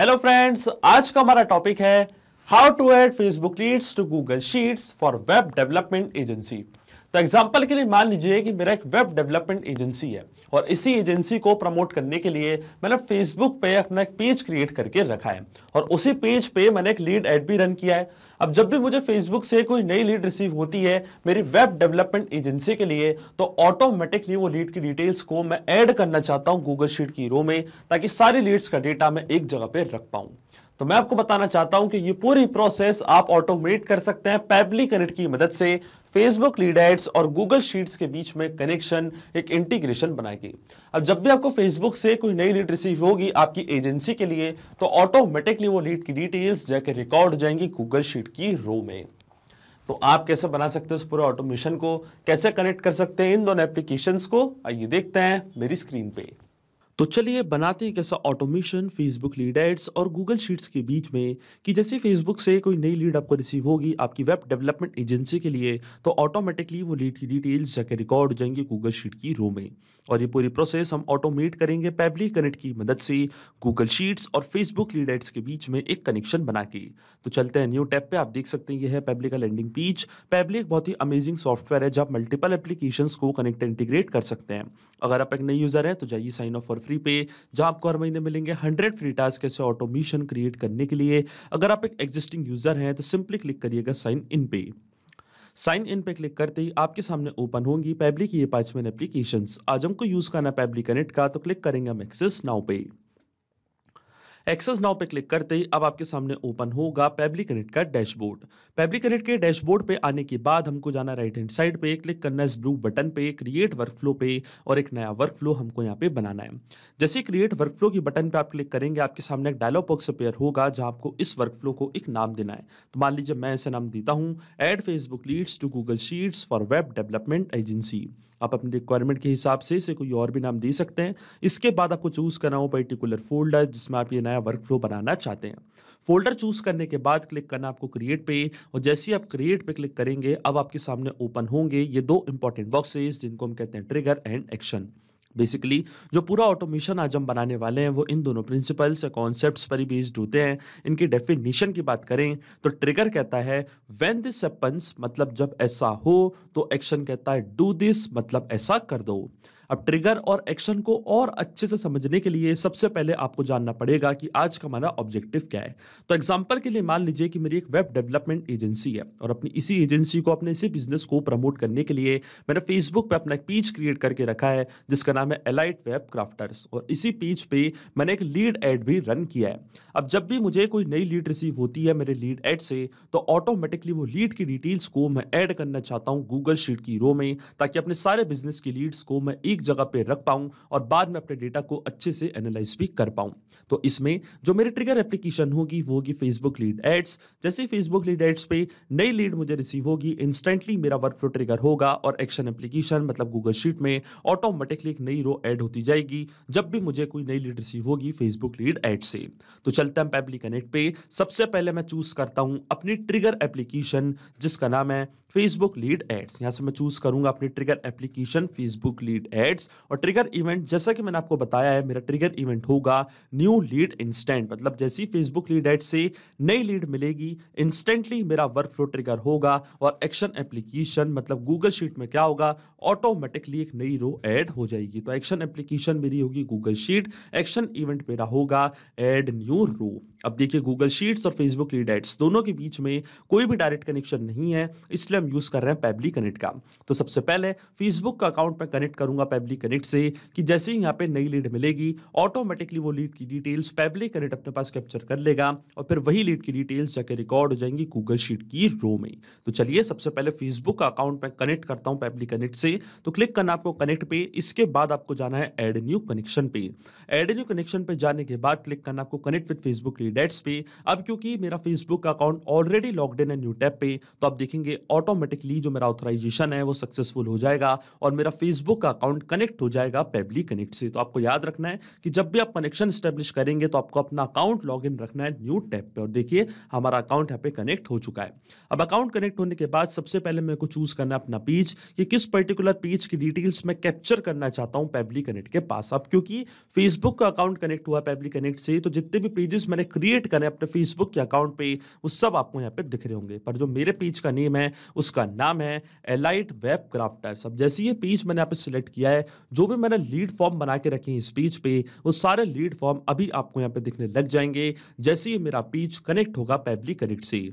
hello friends आज का हमारा टॉपिक है how to add Facebook leads to Google Sheets for web development agency तो एग्जाम्पल के लिए मान लीजिए कि मेरा एक वेब डेवलपमेंट एजेंसी है और इसी एजेंसी को प्रमोट करने के लिए मैंने फेसबुक पे अपना एक पेज क्रिएट करके रखा है और उसी पेज पे मैंने एक लीड एड भी रन किया है अब जब भी मुझे फेसबुक से कोई नई लीड रिसीव होती है मेरी वेब डेवलपमेंट एजेंसी के लिए तो ऑटोमेटिकली वो लीड की डिटेल्स को मैं ऐड करना चाहता हूँ गूगल शीट की रो में ताकि सारी लीड्स का डेटा मैं एक जगह पर रख पाऊँ तो मैं आपको बताना चाहता हूं कि ये पूरी प्रोसेस आप ऑटोमेट कर सकते हैं पैबली कनेक्ट की मदद से फेसबुक लीड एड्स और गूगल शीट्स के बीच में कनेक्शन एक इंटीग्रेशन बनाएगी अब जब भी आपको फेसबुक से कोई नई लीड रिसीव होगी आपकी एजेंसी के लिए तो ऑटोमेटिकली वो लीड की डिटेल्स जाकर रिकॉर्ड हो जाएंगी गूगल शीट की रो में तो आप कैसे बना सकते हैं उस पूरे ऑटोमेशन को कैसे कनेक्ट कर सकते हैं इन दोनों एप्लीकेशन को आइए देखते हैं मेरी स्क्रीन पे तो चलिए बनाते हैं कैसा ऑटोमेशन फेसबुक लीड एड्स और गूगल शीट्स के बीच में कि जैसे फेसबुक से कोई नई लीड आपको रिसीव होगी आपकी वेब डेवलपमेंट एजेंसी के लिए तो ऑटोमेटिकली वो लीड की डिटेल्स जाकर रिकॉर्ड हो जाएंगे गूगल शीट की रो में और ये पूरी प्रोसेस हम ऑटोमेट करेंगे पैबली कनेक्ट की मदद से गूगल शीट्स और फेसबुक लीड एड्स के बीच में एक कनेक्शन बना के तो चलते हैं न्यू टैप पर आप देख सकते हैं ये है पैबली का लैंडिंग पीच पैबली एक बहुत ही अमेजिंग सॉफ्टवेयर है जब मल्टीपल एप्लीकेशन को कनेक्ट इंटीग्रेट कर सकते हैं अगर आप एक नए यूज़र हैं तो जाइए साइन ऑफ फॉर फ्री पे जहां आपको हर महीने मिलेंगे हंड्रेड फ्री टास्क ऐसे ऑटोमेशन क्रिएट करने के लिए अगर आप एक एग्जिस्टिंग यूज़र हैं तो सिंपली क्लिक करिएगा साइन इन पे साइन इन पे क्लिक करते ही आपके सामने ओपन होंगी पैबली की ये पाँच मिनट आज हमको यूज़ करना पैबली कनेक्ट का तो क्लिक करेंगे हम एक्सेस नाउ पे एक्सेस नाउ पे क्लिक करते ही अब आपके सामने ओपन होगा पेबली कनेक्ट का डैशबोर्ड पेबली कनेक्ट के डैशबोर्ड पे आने के बाद हमको जाना राइट हैंड साइड पे क्लिक करना इस ब्लू बटन पे क्रिएट वर्क फ्लो पे और एक नया वर्क फ्लो हमको यहाँ पे बनाना है जैसे क्रिएट वर्क फ्लो की बटन पे आप क्लिक करेंगे आपके सामने एक डायलॉग बॉक्स अपेयर होगा जहाँ आपको इस वर्क फ्लो को एक नाम देना है तो मान लीजिए मैं ऐसे नाम देता हूँ add Facebook leads to Google Sheets for web development agency आप अपनी रिक्वायरमेंट के हिसाब से इसे कोई और भी नाम दे सकते हैं इसके बाद आपको चूज़ करना हो पर्टिकुलर फोल्डर जिसमें आप ये नया वर्क फ्लो बनाना चाहते हैं फोल्डर चूज़ करने के बाद क्लिक करना आपको क्रिएट पे और जैसे ही आप क्रिएट पे क्लिक करेंगे अब आपके सामने ओपन होंगे ये दो इंपॉर्टेंट बॉक्सेज जिनको हम कहते हैं ट्रिगर एंड एक्शन बेसिकली जो पूरा ऑटोमेशन आज हम बनाने वाले हैं वो इन दोनों प्रिंसिपल्स या कॉन्सेप्ट्स पर ही बेस्ड होते हैं इनकी डेफिनेशन की बात करें तो ट्रिगर कहता है व्हेन दिस हैपन्स मतलब जब ऐसा हो तो एक्शन कहता है डू दिस मतलब ऐसा कर दो अब ट्रिगर और एक्शन को और अच्छे से समझने के लिए सबसे पहले आपको जानना पड़ेगा कि आज का हमारा ऑब्जेक्टिव क्या है तो एग्जाम्पल के लिए मान लीजिए कि मेरी एक वेब डेवलपमेंट एजेंसी है और अपनी इसी एजेंसी को अपने इसी बिजनेस को प्रमोट करने के लिए मैंने फेसबुक पर अपना एक पेज क्रिएट करके रखा है जिसका नाम है एलाइट वेब क्राफ्टर्स और इसी पेज पर मैंने एक लीड एड भी रन किया है अब जब भी मुझे कोई नई लीड रिसीव होती है मेरे लीड एड से तो ऑटोमेटिकली वो लीड की डिटेल्स को मैं ऐड करना चाहता हूँ गूगल शीट की रो में ताकि अपने सारे बिजनेस की लीड्स को मैं एक ठीक जगह पे रख पाऊँ और बाद में अपने डेटा को अच्छे से एनालाइज भी कर पाऊँ तो इसमें जो मेरी ट्रिगर एप्लीकेशन होगी वो होगी फेसबुक लीड एड्स जैसे फेसबुक लीड एड्स पे नई लीड मुझे रिसीव होगी इंस्टेंटली मेरा वर्क फ्लो ट्रिगर होगा और एक्शन एप्लीकेशन मतलब गूगल शीट में ऑटोमेटिकली एक नई रो एड होती जाएगी जब भी मुझे कोई नई लीड रिसीव होगी फेसबुक लीड एड से तो चलते हैं पैबली कनेक्ट पे सबसे पहले मैं चूज करता हूँ अपनी ट्रिगर एप्लीकेशन जिसका नाम है फेसबुक लीड एड्स यहाँ से मैं चूज करूंगा अपनी trigger application Facebook lead ad ads और ट्रिगर इवेंट जैसा कि मैंने आपको बताया है मेरा ट्रिगर इवेंट होगा न्यू लीड इंस्टेंट मतलब जैसे ही फेसबुक लीड एड से नई लीड मिलेगी इंस्टेंटली मेरा वर्क फ्लो ट्रिगर होगा और एक्शन एप्लीकेशन मतलब गूगल शीट में क्या होगा ऑटोमेटिकली एक नई रो ऐड हो जाएगी तो एक्शन एप्लीकेशन मेरी होगी गूगल शीट एक्शन इवेंट मेरा होगा एड न्यू रो अब देखिए गूगल शीट्स और फेसबुक लीड एड्स दोनों के बीच में कोई भी डायरेक्ट कनेक्शन नहीं है इसलिए हम यूज़ कर रहे हैं पैबली कनेक्ट का तो सबसे पहले फेसबुक का अकाउंट मैं कनेक्ट करूंगा पैबली कनेक्ट से कि जैसे ही यहाँ पे नई लीड मिलेगी ऑटोमेटिकली वो लीड की डिटेल्स पैबली कनेक्ट अपने पास कैप्चर कर लेगा और फिर वही लीड की डिटेल्स जाके रिकॉर्ड हो जाएंगी गूगल शीट की रो में तो चलिए सबसे पहले फेसबुक का अकाउंट में कनेक्ट करता हूँ पैबली कनेक्ट से तो क्लिक करना आपको कनेक्ट पे इसके बाद आपको जाना है एड न्यू कनेक्शन पे एड न्यू कनेक्शन पे जाने के बाद क्लिक करना आपको connect with Facebook lead ads पे अब क्योंकि मेरा फेसबुक का अकाउंट ऑलरेडी लॉकड इन है न्यू टैप पे तो आप देखेंगे ऑटोमेटिकली जो मेरा ऑथराइजेशन है वो सक्सेसफुल हो जाएगा और मेरा फेसबुक का अकाउंट कनेक्ट हो जाएगा पेबली कनेक्ट से तो आपको याद रखना है कि जब भी आप कनेक्शन स्टेब्लिश करेंगे तो आपको अपना अकाउंट लॉग इन रखना है न्यू टैप पे और देखिए हमारा अकाउंट यहाँ पे कनेक्ट हो चुका है अब अकाउंट कनेक्ट होने के बाद सबसे पहले मेरे को चूज करना है अपना पेज कि किस पर्टिकुलर पेज की डिटेल्स मैं कैप्चर करना चाहता हूँ पेबली कनेक्ट के पास अब क्योंकि फेसबुक का अकाउंट कनेक्ट हुआ पेबली कनेक्ट से तो जितने भी पेजेस मैंने क्रिएट करें अपने फेसबुक के अकाउंट पर वो सब आपको यहाँ पे दिख रहे होंगे पर जो मेरे पेज का नेम है उसका नाम है एलाइट वेब क्राफ्टर्स अब जैसे ये पेज मैंने यहाँ पे सिलेक्ट किया है है जो भी मैंने लीड फॉर्म बना के रखे हैं स्पीच पे वो सारे लीड फॉर्म अभी आपको यहाँ पे दिखने लग जाएंगे जैसे ही मेरा पीच कनेक्ट होगा पैबली कनेक्ट से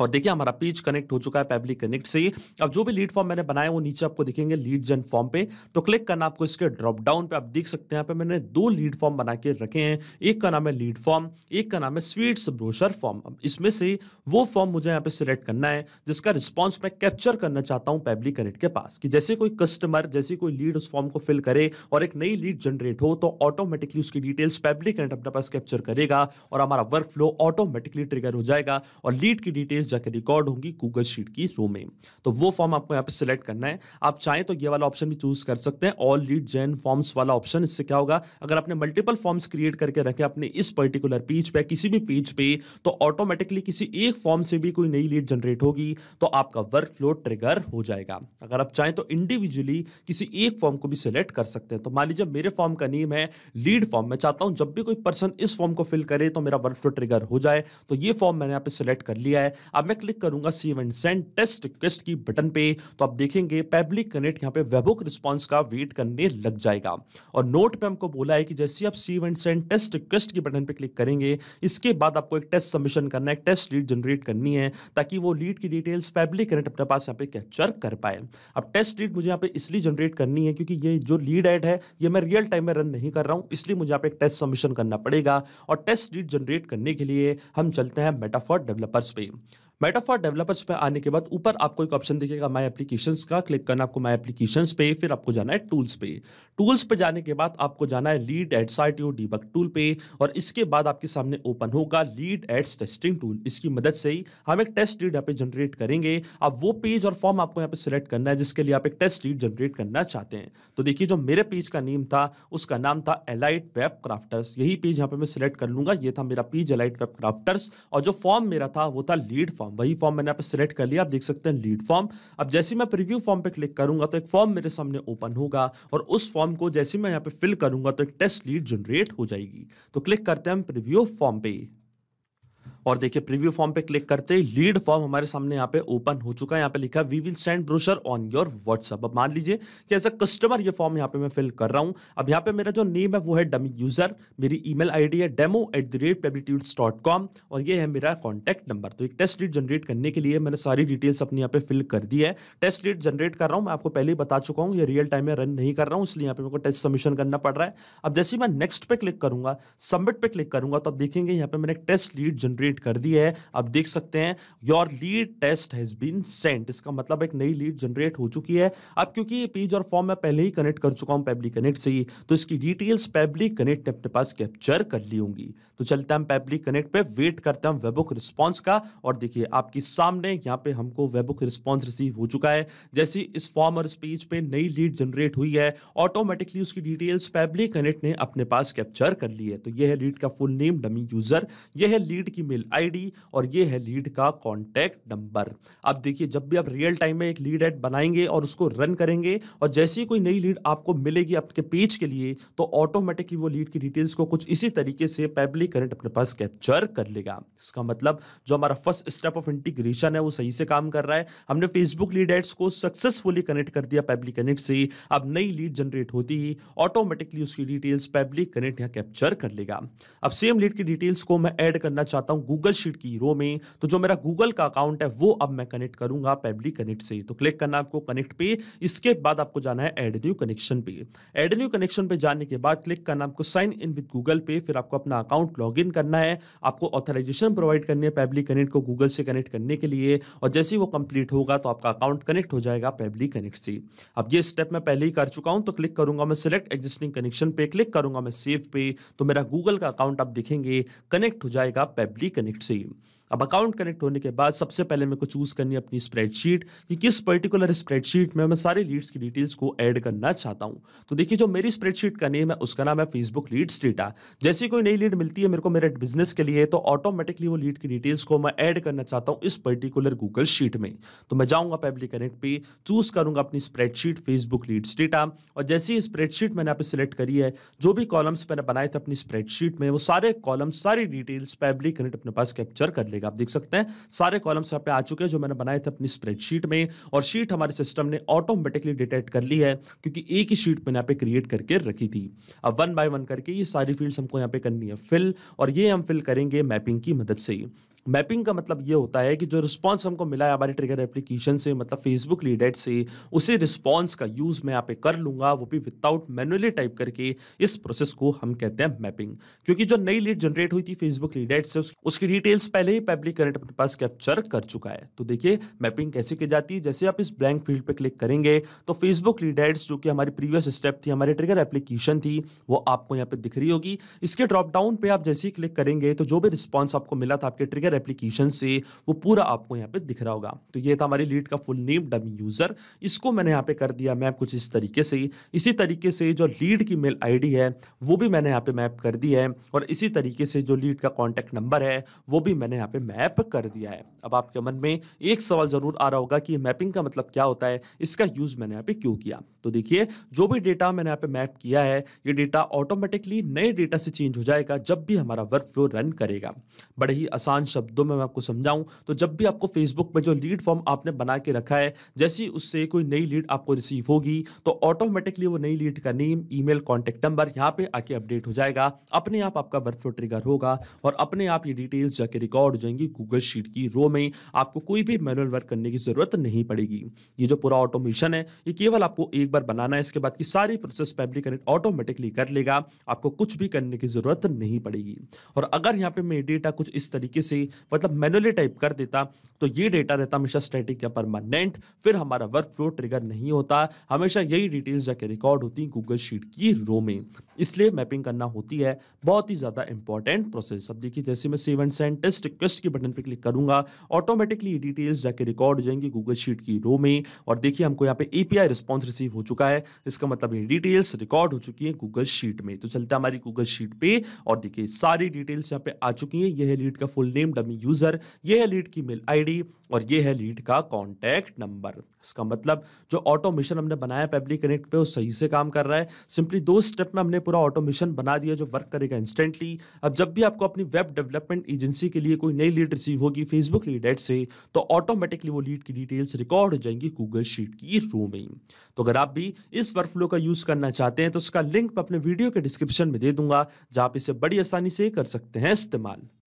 और देखिए हमारा पेज कनेक्ट हो चुका है पैबली कनेक्ट से अब जो भी लीड फॉर्म मैंने बनाया वो नीचे आपको दिखेंगे लीड जन फॉर्म पे तो क्लिक करना आपको इसके ड्रॉप डाउन पे आप देख सकते हैं यहाँ पे मैंने दो लीड फॉर्म बना के रखे हैं एक का नाम है लीड फॉर्म एक का नाम है स्वीट्स ब्रोशर फॉर्म इसमें से वो फॉर्म मुझे यहाँ पे सिलेक्ट करना है जिसका रिस्पॉन्स मैं कैप्चर करना चाहता हूँ पेबली कनेक्ट के पास कि जैसे कोई कस्टमर जैसे कोई लीड उस फॉर्म को फिल करे और एक नई लीड जनरेट हो तो ऑटोमेटिकली उसकी डिटेल्स पेबली कनेक्ट अपने पास कैप्चर करेगा और हमारा वर्क फ्लो ऑटोमेटिकली ट्रिगर हो जाएगा और लीड की डिटेल्स डिटेल्स जाकर रिकॉर्ड होंगी गूगल शीट की रो में तो वो फॉर्म आपको यहाँ पे सिलेक्ट करना है आप चाहें तो ये वाला ऑप्शन भी चूज कर सकते हैं ऑल लीड जेन फॉर्म्स वाला ऑप्शन इससे क्या होगा अगर आपने मल्टीपल फॉर्म्स क्रिएट करके रखे अपने इस पर्टिकुलर पेज पे किसी भी पेज पे तो ऑटोमेटिकली किसी एक फॉर्म से भी कोई नई लीड जनरेट होगी तो आपका वर्क फ्लो ट्रिगर हो जाएगा अगर आप चाहें तो इंडिविजुअली किसी एक फॉर्म को भी सिलेक्ट कर सकते हैं तो मान लीजिए मेरे फॉर्म का नेम है लीड फॉर्म मैं चाहता हूं जब भी कोई पर्सन इस फॉर्म को फिल करे तो मेरा वर्क फ्लो ट्रिगर हो जाए तो ये फॉर्म मैंने यहाँ पे सिलेक्ट कर लिया है अब मैं क्लिक करूंगा save and send test request की बटन पे तो आप देखेंगे पब्लिक कनेक्ट यहाँ पे वेबुक रिस्पॉन्स का वेट करने लग जाएगा और नोट पे हमको बोला है कि जैसे आप save and send test request की बटन पे क्लिक करेंगे इसके बाद आपको एक टेस्ट सबमिशन करना है टेस्ट लीड जनरेट करनी है ताकि वो लीड की डिटेल्स पब्लिक कनेक्ट अपने पास यहाँ पे कैप्चर कर पाए अब टेस्ट लीड मुझे यहाँ पे इसलिए जनरेट करनी है क्योंकि ये जो लीड एड है ये मैं रियल टाइम में रन नहीं कर रहा हूँ इसलिए मुझे यहाँ पे एक टेस्ट सबमिशन करना पड़ेगा और टेस्ट लीड जनरेट करने के लिए हम चलते हैं मेटाफॉर डेवलपर्स पे मेटाफॉर डेवलपर्स पे आने के बाद ऊपर आपको एक ऑप्शन दिखेगा माई एप्लीकेशन का क्लिक करना आपको माई एप्लीकेशन पे फिर आपको जाना है टूल्स पे टूल्स पे जाने के बाद आपको जाना है lead T O D debug tool पे और इसके बाद आपके सामने ओपन होगा लीड एड्स टेस्टिंग टूल इसकी मदद से ही हम एक टेस्ट लीड यहाँ पे जनरेट करेंगे आप वो पेज और फॉर्म आपको यहाँ पे सिलेक्ट करना है जिसके लिए आप एक टेस्ट लीड जनरेट करना चाहते हैं तो देखिए जो मेरे पेज का नेम था उसका नाम था एलाइट वेब क्राफ्टर्स यही पेज यहाँ पे मैं सिलेक्ट कर लूंगा ये था मेरा पेज एलाइट वेब क्राफ्टर्स और जो फॉर्म मेरा था वो था लीड फॉर्म वही फॉर्म मैंने पे सिलेक्ट कर लिया आप देख सकते हैं लीड फॉर्म अब जैसे मैं प्रीव्यू फॉर्म पे क्लिक करूंगा तो एक फॉर्म मेरे सामने ओपन होगा और उस फॉर्म को जैसे मैं यहाँ पे फिल करूंगा तो एक टेस्ट लीड जनरेट हो जाएगी तो क्लिक करते हैं हम प्रिव्यू फॉर्म पे और देखिए प्रीव्यू फॉर्म पे क्लिक करते ही लीड फॉर्म हमारे सामने यहाँ पे ओपन हो चुका है यहाँ पे लिखा we will send brochure on your WhatsApp अब मान लीजिए कि एज अ कस्टमर ये फॉर्म यहाँ पे मैं फिल कर रहा हूँ अब यहाँ पे मेरा जो नेम है वो है डमी यूजर मेरी ई मेल है demo at the rate Pabbitudes dot com और ये है मेरा कॉन्टैक्ट नंबर तो एक टेस्ट लीड जनरेट करने के लिए मैंने सारी डिटेल्स अपने यहाँ पे फिल कर दी है टेस्ट लीड जनरेट कर रहा हूँ मैं आपको पहले ही बता चुका हूँ ये रियल टाइम में रन नहीं कर रहा हूँ इसलिए यहाँ पे मेरे को टेस्ट सबमिशन करना पड़ रहा है अब जैसे ही मैं नेक्स्ट पे क्लिक करूंगा सबमिट पे क्लिक करूंगा तो अब देखेंगे यहाँ पे मैंने टेस्ट लीड जनरेट जनरेट कर दी है अब देख सकते हैं your lead test has been sent इसका मतलब एक नई लीड जनरेट हो चुकी है अब क्योंकि ये पेज और फॉर्म मैं पहले ही कनेक्ट कर चुका हूँ पेब्लिक कनेक्ट से ही तो इसकी डिटेल्स पेब्लिक कनेक्ट ने अपने पास कैप्चर कर ली होंगी तो चलते हैं पेब्लिक कनेक्ट पे वेट करते हैं वेबुक रिस्पॉन्स का और देखिए आपके सामने यहाँ पे हमको वेबुक रिस्पॉन्स रिसीव हो चुका है जैसे इस फॉर्म और इस पेज पे नई लीड जनरेट हुई है ऑटोमेटिकली उसकी डिटेल्स पेब्लिक कनेक्ट ने अपने पास कैप्चर कर ली है तो यह है लीड का फुल नेम डमी यूजर यह है लीड की मेल ईमेल आईडी और ये है लीड का कॉन्टैक्ट नंबर अब देखिए जब भी आप रियल टाइम में एक लीड एड बनाएंगे और उसको रन करेंगे और जैसे ही कोई नई लीड आपको मिलेगी आपके पेज के लिए तो ऑटोमेटिकली वो लीड की डिटेल्स को कुछ इसी तरीके से पैबली करेंट अपने पास कैप्चर कर लेगा इसका मतलब जो हमारा फर्स्ट स्टेप ऑफ इंटीग्रेशन है वो सही से काम कर रहा है हमने फेसबुक लीड एड्स को सक्सेसफुली कनेक्ट कर दिया पैबली कनेक्ट से अब नई लीड जनरेट होती ही ऑटोमेटिकली उसकी डिटेल्स पैबली कनेक्ट यहाँ कैप्चर कर लेगा अब सेम लीड की डिटेल्स को मैं ऐड करना चाहता हूँ गूगल शीट की रो में तो जो मेरा गूगल का अकाउंट है वो अब मैं कनेक्ट करूंगा पेबली कनेक्ट से तो क्लिक करना आपको कनेक्ट पे इसके बाद आपको जाना है एड न्यू कनेक्शन पे एड न्यू कनेक्शन पे जाने के बाद क्लिक करना आपको साइन इन विद गूगल पे फिर आपको अपना अकाउंट लॉग करना है आपको ऑथराइजेशन प्रोवाइड करनी है पेबली कनेक्ट को गूगल से कनेक्ट करने के लिए और जैसे ही वो कंप्लीट होगा तो आपका अकाउंट कनेक्ट हो जाएगा पेबली कनेक्ट से अब ये स्टेप मैं पहले ही कर चुका हूँ तो क्लिक करूंगा मैं सिलेक्ट एग्जिस्टिंग कनेक्शन पे क्लिक करूंगा मैं सेव पे तो मेरा गूगल का अकाउंट आप देखेंगे कनेक्ट हो जाएगा पेबली It See अब अकाउंट कनेक्ट होने के बाद सबसे पहले मेरे को चूज़ करनी है अपनी स्प्रेडशीट कि किस पर्टिकुलर स्प्रेडशीट में मैं सारे लीड्स की डिटेल्स को ऐड करना चाहता हूँ तो देखिए जो मेरी स्प्रेडशीट का नेम है उसका नाम है फेसबुक लीड्स डेटा जैसे कोई नई लीड मिलती है मेरे को मेरे बिजनेस के लिए तो ऑटोमेटिकली वो लीड की डिटेल्स को मैं ऐड करना चाहता हूँ इस पर्टिकुलर गूगल शीट में तो मैं जाऊँगा पेबली कनेक्ट पर चूज़ करूँगा अपनी स्प्रेडशीट फेसबुक लीड्स डेटा और जैसी स्प्रेडशीट मैंने आप सिलेक्ट करी है जो भी कॉलम्स मैंने बनाए थे अपनी स्प्रेडशीट में वो सारे कॉलम्स सारी डिटेल्स पेबली कनेक्ट अपने पास कैप्चर कर लेगा मिलेगा आप देख सकते हैं सारे कॉलम्स यहाँ पे आ चुके हैं जो मैंने बनाए थे अपनी स्प्रेडशीट में और शीट हमारे सिस्टम ने ऑटोमेटिकली डिटेक्ट कर ली है क्योंकि एक ही शीट मैंने यहाँ पे क्रिएट करके रखी थी अब वन बाय वन करके ये सारी फील्ड्स हमको यहाँ पे करनी है फिल और ये हम फिल करेंगे मैपिंग की मदद से मैपिंग का मतलब ये होता है कि जो रिस्पांस हमको मिला है हमारी ट्रिगर एप्लीकेशन से मतलब फेसबुक लीडेट से उसी रिस्पांस का यूज़ मैं यहाँ पे कर लूंगा वो भी विदाउट मैनुअली टाइप करके इस प्रोसेस को हम कहते हैं मैपिंग क्योंकि जो नई लीड जनरेट हुई थी फेसबुक लीडेट से उसकी डिटेल्स पहले ही पब्लिक करेंट अपने पास कैप्चर कर चुका है तो देखिए मैपिंग कैसे की जाती है जैसे आप इस ब्लैंक फील्ड पर क्लिक करेंगे तो फेसबुक लीडेट्स जो कि हमारी प्रीवियस स्टेप थी हमारी ट्रिगर एप्लीकेशन थी वो आपको यहाँ पर दिख रही होगी इसके ड्रॉप डाउन पे आप जैसे ही क्लिक करेंगे तो जो भी रिस्पॉन्स आपको मिला था आपके ट्रिगर सॉफ्टवेयर एप्लीकेशन से वो पूरा आपको यहाँ पे दिख रहा होगा तो ये था हमारी लीड का फुल नेम डमी यूज़र इसको मैंने यहाँ पे कर दिया मैप कुछ इस तरीके से इसी तरीके से जो लीड की मेल आईडी है वो भी मैंने यहाँ पे मैप कर दी है और इसी तरीके से जो लीड का कॉन्टैक्ट नंबर है वो भी मैंने यहाँ पे मैप कर दिया है अब आपके मन में एक सवाल ज़रूर आ रहा होगा कि मैपिंग का मतलब क्या होता है इसका यूज़ मैंने यहाँ पे क्यों किया तो देखिए जो भी डेटा मैंने यहाँ पे मैप किया है ये डेटा ऑटोमेटिकली नए डेटा से चेंज हो जाएगा जब भी हमारा वर्क फ्लो रन करेगा बड़े ही आसान शब्द शब्दों में मैं आपको समझाऊं तो जब भी आपको फेसबुक में जो लीड फॉर्म आपने बना के रखा है जैसी उससे कोई नई लीड आपको रिसीव होगी तो ऑटोमेटिकली वो नई लीड का नेम मेल कॉन्टेक्ट नंबर यहाँ पे आके अपडेट हो जाएगा अपने आप आपका वर्कफ्लो ट्रिगर होगा और अपने आप ये डिटेल्स जाके रिकॉर्ड हो जाएंगी गूगल शीट की रो में आपको कोई भी मैनुअल वर्क करने की ज़रूरत नहीं पड़ेगी ये जो पूरा ऑटोमेशन है ये केवल आपको एक बार बनाना है इसके बाद की सारी प्रोसेस फैबली कनेक्ट ऑटोमेटिकली कर लेगा आपको कुछ भी करने की ज़रूरत नहीं पड़ेगी और अगर यहाँ पे मैं डेटा कुछ इस तरीके से मतलब मैनुअली टाइप कर देता तो ये डेटा रहता हमेशा स्टैटिक या परमानेंट फिर हमारा वर्क फ्लो ट्रिगर नहीं होता हमेशा यही डिटेल्स जाके रिकॉर्ड होती गूगल शीट की रो में इसलिए मैपिंग करना होती है बहुत ही ज़्यादा इंपॉर्टेंट प्रोसेस अब देखिए जैसे मैं सेवन एंड टेस्ट रिक्वेस्ट के बटन पर क्लिक करूंगा ऑटोमेटिकली डिटेल्स जाके रिकॉर्ड हो जाएंगी गूगल शीट की रो में और देखिए हमको यहाँ पे ए पी रिसीव हो चुका है इसका मतलब ये डिटेल्स रिकॉर्ड हो चुकी है गूगल शीट में तो चलते हमारी गूगल शीट पे और देखिए सारी डिटेल्स यहाँ पे आ चुकी है यह लीड का फुल नेम डमी यूज़र ये है लीड की मेल आईडी और ये है लीड का कॉन्टैक्ट नंबर इसका मतलब जो ऑटोमेशन हमने बनाया पब्लिक कनेक्ट पे वो सही से काम कर रहा है सिंपली दो स्टेप में हमने पूरा ऑटोमेशन बना दिया जो वर्क करेगा इंस्टेंटली अब जब भी आपको अपनी वेब डेवलपमेंट एजेंसी के लिए कोई नई लीड रिसीव होगी फेसबुक लीड एड से तो ऑटोमेटिकली वो लीड की डिटेल्स रिकॉर्ड हो जाएंगी गूगल शीट की रो में तो अगर आप भी इस वर्क फ्लो का यूज़ करना चाहते हैं तो उसका लिंक मैं अपने वीडियो के डिस्क्रिप्शन में दे दूंगा जहाँ आप इसे बड़ी आसानी से कर सकते हैं इस्तेमाल